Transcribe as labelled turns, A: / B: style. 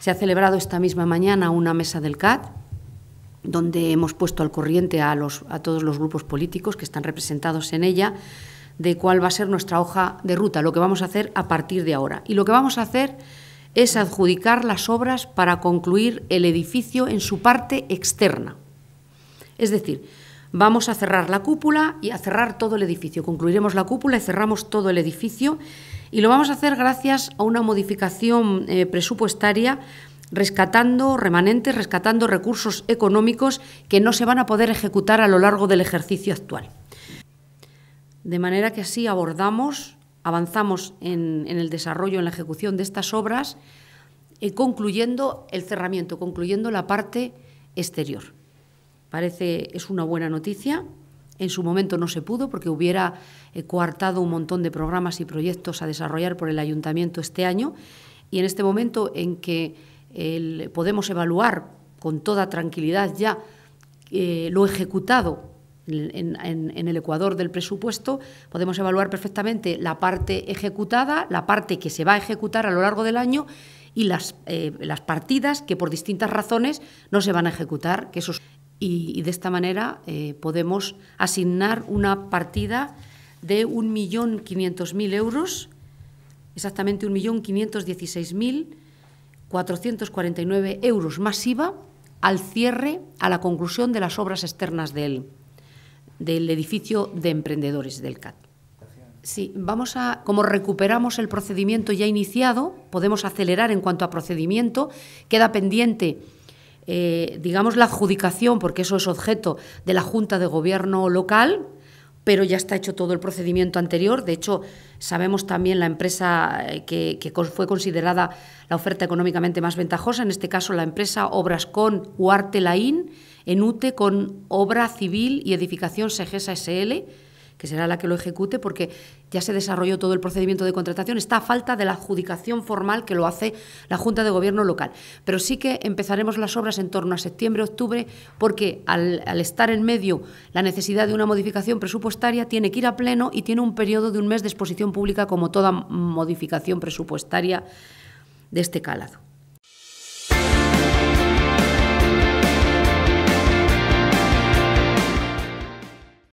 A: Se ha celebrado esta misma mañana una mesa del CAD donde hemos puesto al corriente a, los, a todos los grupos políticos que están representados en ella de cuál va a ser nuestra hoja de ruta, lo que vamos a hacer a partir de ahora. Y lo que vamos a hacer es adjudicar las obras para concluir el edificio en su parte externa. Es decir, Vamos a cerrar la cúpula y a cerrar todo el edificio. Concluiremos la cúpula y cerramos todo el edificio. Y lo vamos a hacer gracias a una modificación eh, presupuestaria rescatando remanentes, rescatando recursos económicos que no se van a poder ejecutar a lo largo del ejercicio actual. De manera que así abordamos, avanzamos en, el desarrollo, en la ejecución de estas obras, eh, concluyendo el cerramiento, concluyendo la parte exterior parece es una buena noticia. En su momento no se pudo porque hubiera eh, coartado un montón de programas y proyectos a desarrollar por el ayuntamiento este año y en este momento en que podemos evaluar con toda tranquilidad ya eh, lo ejecutado en, el Ecuador del presupuesto, podemos evaluar perfectamente la parte ejecutada, la parte que se va a ejecutar a lo largo del año y las, eh, las partidas que por distintas razones no se van a ejecutar, que eso y, de esta manera eh, podemos asignar una partida de 1.500.000 euros, exactamente 1.516.449 euros masiva al cierre, a la conclusión de las obras externas del, del edificio de emprendedores del CAT. Sí, vamos a, como recuperamos el procedimiento ya iniciado, podemos acelerar en cuanto a procedimiento, queda pendiente eh, digamos, la adjudicación, porque eso es objeto de la Junta de Gobierno local, pero ya está hecho todo el procedimiento anterior. De hecho, sabemos también la empresa eh, que, fue considerada la oferta económicamente más ventajosa, en este caso la empresa Obrascon Huarte Laín, en UTE con Obra Civil y Edificación Segesa SL que será la que lo ejecute, porque ya se desarrolló todo el procedimiento de contratación, está a falta de la adjudicación formal que lo hace la Junta de Gobierno local. Pero sí que empezaremos las obras en torno a septiembre, octubre, porque al, estar en medio la necesidad de una modificación presupuestaria tiene que ir a pleno y tiene un periodo de un mes de exposición pública como toda modificación presupuestaria de este calado.